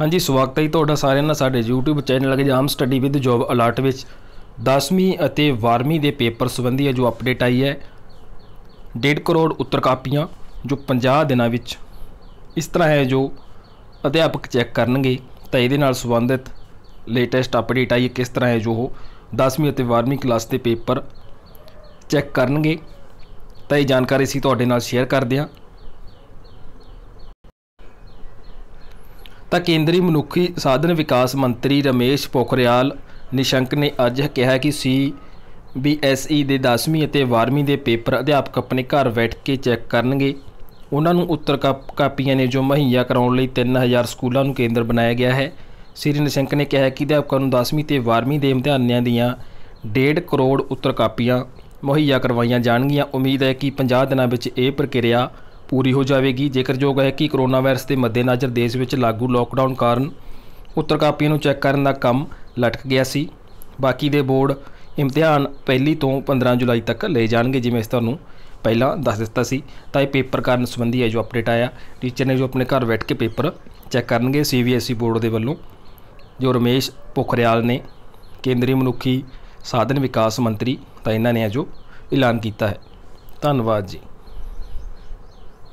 ਹਾਂਜੀ ਸਵਾਗਤ ਹੈ ਤੁਹਾਡਾ ਸਾਰਿਆਂ ਦਾ ਸਾਡੇ YouTube channel exam study with job alert ਵਿੱਚ 10ਵੀਂ ਅਤੇ 12ਵੀਂ ਦੇ ਪੇਪਰ ਸੰਬੰਧੀ ਜੋ ਅਪਡੇਟ ਆਈ ਹੈ 1.5 ਕਰੋੜ ਉੱਤਰ ਕਾਪੀਆਂ ਜੋ 50 ਦਿਨਾਂ ਵਿੱਚ ਇਸ ਤਰ੍ਹਾਂ ਹੈ ਜੋ ਅਧਿਆਪਕ ਚੈੱਕ ਕਰਨਗੇ ਤਾਂ ਇਹਦੇ ਨਾਲ ਸੰਬੰਧਿਤ ਲੇਟੈਸਟ ਅਪਡੇਟ ਆਈ ਹੈ ਕਿਸ ਤਰ੍ਹਾਂ ਹੈ ਜੋ ਉਹ 10ਵੀਂ ਅਤੇ 12ਵੀਂ ਕਲਾਸ ਦੇ ਪੇਪਰ ਚੈੱਕ ਕਰਨਗੇ ਤਾਂ ਇਹ ਜਾਣਕਾਰੀ ਸੀ ਤੁਹਾਡੇ ਨਾਲ ਸ਼ੇਅਰ ਕਰਦੇ ਹਾਂ ਤਾਂ ਕੇਂਦਰੀ ਮਨੁੱਖੀ ਸਾਧਨ ਵਿਕਾਸ ਮੰਤਰੀ ਰਮੇਸ਼ ਪੋਖਰਿਆਲ ਨਿਸ਼ੰਕ ਨੇ ਅੱਜ ਕਿਹਾ ਕਿ ਸੀ ਬੀਐਸਈ ਦੇ 10ਵੀਂ ਅਤੇ 12ਵੀਂ ਦੇ ਪੇਪਰ ਅਧਿਆਪਕ ਆਪਣੇ ਘਰ ਬੈਠ ਕੇ ਚੈੱਕ ਕਰਨਗੇ ਉਹਨਾਂ ਨੂੰ ਉੱਤਰ ਕਾਪੀਆਂ ਨੇ ਜੋ ਮਹੱਈਆ ਕਰਾਉਣ ਲਈ 3000 ਸਕੂਲਾਂ ਨੂੰ ਕੇਂਦਰ ਬਣਾਇਆ ਗਿਆ ਹੈ ਸ੍ਰੀ ਨਿਸ਼ੰਕ ਨੇ ਕਿਹਾ ਕਿ ਅਧਿਆਪਕਾਂ ਨੂੰ 10ਵੀਂ ਤੇ 12ਵੀਂ ਦੇ ਇਮਤਿਹਾਨਾਂ ਦੀਆਂ 1.5 ਕਰੋੜ ਉੱਤਰ ਕਾਪੀਆਂ ਮਹੀਆ ਕਰਵਾਈਆਂ ਜਾਣਗੀਆਂ ਉਮੀਦ ਹੈ ਕਿ 50 ਦਿਨਾਂ ਵਿੱਚ ਇਹ ਪ੍ਰਕਿਰਿਆ ਪੂਰੀ ਹੋ ਜਾਵੇਗੀ ਜੇਕਰ ਜੋ ਹੈ ਕਿ ਕੋਰੋਨਾ ਵਾਇਰਸ ਦੇ ਮੱਦੇਨਜ਼ਰ ਦੇਸ਼ ਵਿੱਚ ਲਾਗੂ ਲੋਕਡਾਊਨ ਕਾਰਨ ਉੱਤਰ ਕਾਪੀਆਂ ਨੂੰ ਚੈੱਕ ਕਰਨ ਦਾ ਕੰਮ ਲਟਕ ਗਿਆ ਸੀ ਬਾਕੀ ਦੇ ਬੋਰਡ ਇਮਤਿਹਾਨ ਪਹਿਲੀ ਤੋਂ 15 ਜੁਲਾਈ ਤੱਕ ਲਏ ਜਾਣਗੇ ਜਿਵੇਂ ਇਸ ਤੁਹਾਨੂੰ ਪਹਿਲਾਂ ਦੱਸ ਦਿੱਤਾ ਸੀ ਤਾਂ ਇਹ ਪੇਪਰ ਕਰਨ ਸੰਬੰਧੀ ਹੈ ਜੋ ਅਪਡੇਟ ਆਇਆ ਟੀਚਰ ਨੇ ਜੋ ਆਪਣੇ ਘਰ ਬੈਠ ਕੇ ਪੇਪਰ ਚੈੱਕ ਕਰਨਗੇ ਸੀਬੀਐਸਈ e ਬੋਰਡ ਦੇ ਵੱਲੋਂ ਜੋ ਰਮੇਸ਼ ਪੋਖਰਿਆਲ ਨੇ ਕੇਂਦਰੀ ਮਨੁੱਖੀ ਸਾਧਨ ਵਿਕਾਸ ਮੰਤਰੀ ਤਾਂ ਇਹਨਾਂ ਨੇ ਜੋ ਐਲਾਨ ਕੀਤਾ ਹੈ ਧੰਨਵਾਦ ਜੀ